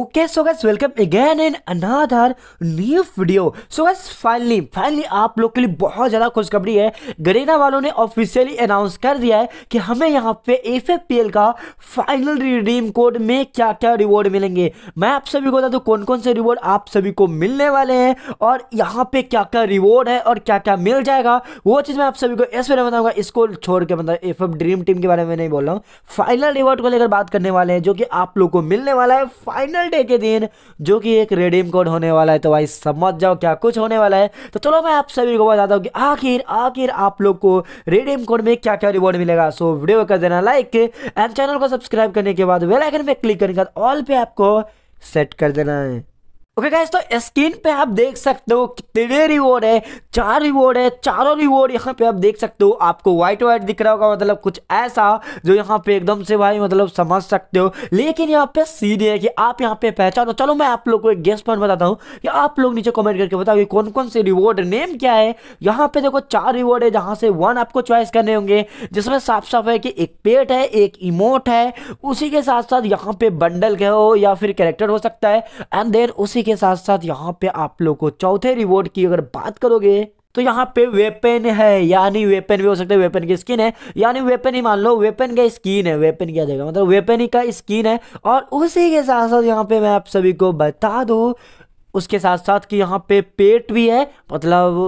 okay so guys welcome again in another new video so guys finally finally आप लोग के लिए बहुत ज़्यादा खुशखबरी है गरेना वालों ने ऑफिशियली अनाउंस कर दिया है कि हमें यहाँ पे एफ का फाइनल रिडीम कोड में क्या क्या रिवॉर्ड मिलेंगे मैं आप सभी को बता दूँ कौन कौन से रिवॉर्ड आप सभी को मिलने वाले हैं और यहाँ पे क्या क्या रिवॉर्ड है और क्या क्या मिल जाएगा वो चीज़ मैं आप सभी को इस वीडियो में बताऊँगा इसको छोड़ के मतलब एफ ड्रीम टीम के बारे में नहीं बोल रहा हूँ फाइनल रिवॉर्ड को लेकर बात करने वाले हैं जो कि आप लोग को मिलने वाला है फाइनल फाइनल डे के दिन जो कि एक रेडीम कोड होने वाला है तो भाई समझ जाओ क्या कुछ होने वाला है तो चलो मैं आप सभी को बताता हूँ कि आखिर आखिर आप लोग को रेडीम कोड में क्या क्या रिवॉर्ड मिलेगा सो वीडियो कर देना लाइक एंड चैनल को सब्सक्राइब करने के बाद वेलाइकन पर क्लिक करने के बाद ऑल पे आपको सेट कर देना है ओके okay तो स्क्रीन पे आप देख सकते हो कितने रिवॉर्ड है चार रिवॉर्ड है चारों रिवॉर्ड यहाँ पे आप देख सकते हो आपको व्हाइट व्हाइट दिख रहा होगा मतलब कुछ ऐसा जो यहाँ पे एकदम से भाई मतलब समझ सकते हो लेकिन यहाँ पे सीधे है कि आप यहाँ पे पहचानो चलो मैं आप लोग को एक गेस पॉइंट बताता हूँ कि आप लोग नीचे कॉमेंट करके बताओ कि कौन कौन से रिवॉर्ड नेम क्या है यहाँ पे देखो चार रिवॉर्ड है जहाँ से वन आपको चॉइस करने होंगे जिसमें साफ साफ है कि एक पेट है एक इमोट है उसी के साथ साथ यहाँ पे बंडल के हो या फिर कैरेक्टर हो सकता है एंड देन उसी इसी के साथ साथ यहाँ पे आप लोग को चौथे रिवॉर्ड की अगर बात करोगे तो यहाँ पे वेपन है यानी वेपन भी हो सकता है वेपन की स्किन है यानी वेपन ही मान लो वेपन का स्किन है वेपन क्या देगा मतलब वेपन ही का स्किन है और उसी के साथ साथ यहाँ पे मैं आप सभी को बता दू उसके साथ साथ कि यहाँ पे पेट भी है मतलब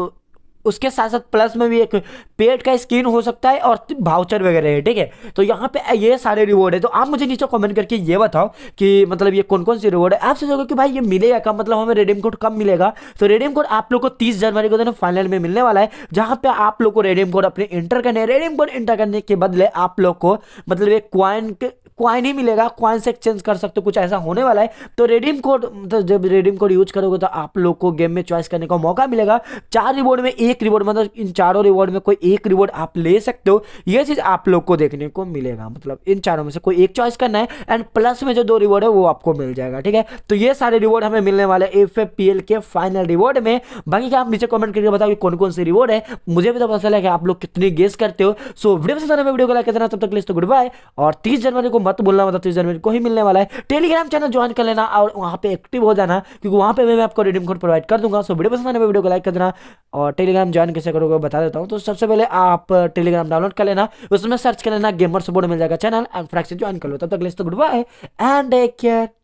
उसके साथ साथ प्लस में भी एक पेट का स्किन हो सकता है और भाउचर वगैरह है ठीक है तो यहाँ पे ये सारे रिवॉर्ड है तो आप मुझे नीचे कमेंट करके ये बताओ कि मतलब ये कौन कौन से रिवॉर्ड है आप सोचोगे कि भाई ये मिलेगा कब मतलब हमें रेडीम कोड कब मिलेगा तो रेडीम कोड आप लोग को तीस जनवरी को देना फाइनल में मिलने वाला है जहाँ पे आप लोग को रेडीम कोड अपने इंटर करने रेडीम कोड इंटर करने के बदले आप लोग को मतलब एक क्वाइन क्वाइन ही मिलेगा क्वाइन से एक्सचेंज कर सकते हो कुछ ऐसा होने वाला है तो रेडीम कोड तो जब रेडीम कोड यूज करोगे तो आप लोग को गेम में चॉइस करने का मौका मिलेगा चार रिवॉर्ड में एक रिवॉर्ड मतलब इन चारों रिवॉर्ड में कोई एक रिवॉर्ड आप ले सकते हो यह चीज़ आप लोग को देखने को मिलेगा मतलब इन चारों में से कोई एक चॉइस करना है एंड प्लस में जो दो रिवॉर्ड है वो आपको मिल जाएगा ठीक है तो ये सारे रिवॉर्ड हमें मिलने वाले एफ के फाइनल रिवॉर्ड में बाकी क्या आप नीचे कमेंट करके बताओ कि कौन कौन से रिवॉर्ड है मुझे भी तो पता चला कि आप लोग कितनी गेस करते हो सो वीडियो से वीडियो को लाइक करना तब तक लिस्ट तो गुड बाय और तीस जनवरी को मत बोलना मतलब ट्विटर में को ही मिलने वाला है टेलीग्राम चैनल ज्वाइन कर लेना और वहाँ पे एक्टिव हो जाना क्योंकि वहाँ पे मैं आपको रिडीम कोड प्रोवाइड कर दूंगा सो वीडियो पसंद आने पर वीडियो को लाइक कर देना और टेलीग्राम ज्वाइन कैसे करोगे बता देता हूँ तो सबसे पहले आप टेलीग्राम डाउनलोड कर लेना उसमें सर्च कर लेना गेमर सपोर्ट मिल जाएगा चैनल एंड फ्रैक्स ज्वाइन कर लो तब तक list good bye and take care